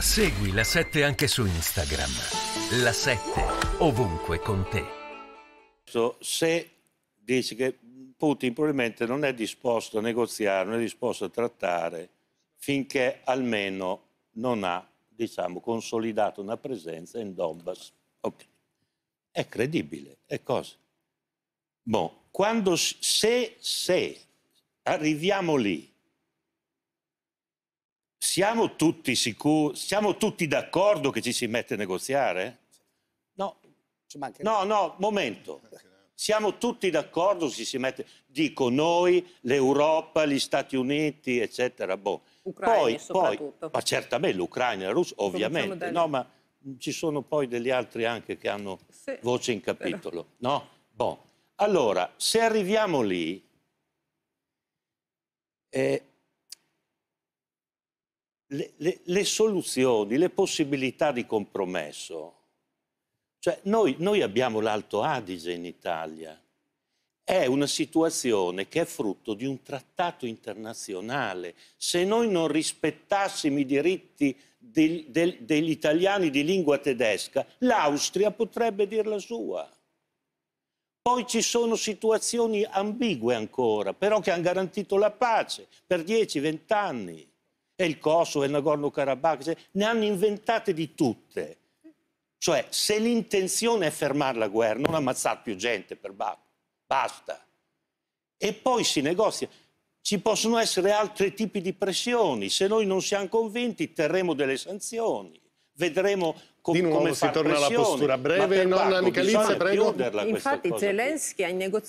Segui la 7 anche su Instagram. La 7 ovunque con te. Se dici che Putin probabilmente non è disposto a negoziare, non è disposto a trattare finché almeno non ha, diciamo, consolidato una presenza in Donbass. Ok. È credibile, è cosa. Bon, quando se, se arriviamo lì siamo tutti sicuri, siamo tutti d'accordo che ci si mette a negoziare? No, no, no, momento. Siamo tutti d'accordo che ci si mette, dico noi, l'Europa, gli Stati Uniti, eccetera. Boh. Ucraina poi, poi, ma certamente l'Ucraina e la Russia, ovviamente, delle... no, ma ci sono poi degli altri anche che hanno sì, voce in capitolo, però. no? Boh. Allora, se arriviamo lì, eh, le, le, le soluzioni, le possibilità di compromesso. Cioè, noi, noi abbiamo l'Alto Adige in Italia. È una situazione che è frutto di un trattato internazionale. Se noi non rispettassimo i diritti del, del, degli italiani di lingua tedesca, l'Austria potrebbe dir la sua. Poi ci sono situazioni ambigue ancora, però che hanno garantito la pace per 10-20 anni è il Kosovo, è il Nagorno-Karabakh, ne hanno inventate di tutte. Cioè, se l'intenzione è fermare la guerra, non ammazzare più gente per Baku, basta. E poi si negozia. Ci possono essere altri tipi di pressioni. Se noi non siamo convinti, terremo delle sanzioni. Vedremo com- di nuovo come si torna pressione. alla postura breve, non amicalizia, prego. Infatti Zelensky ha negoziato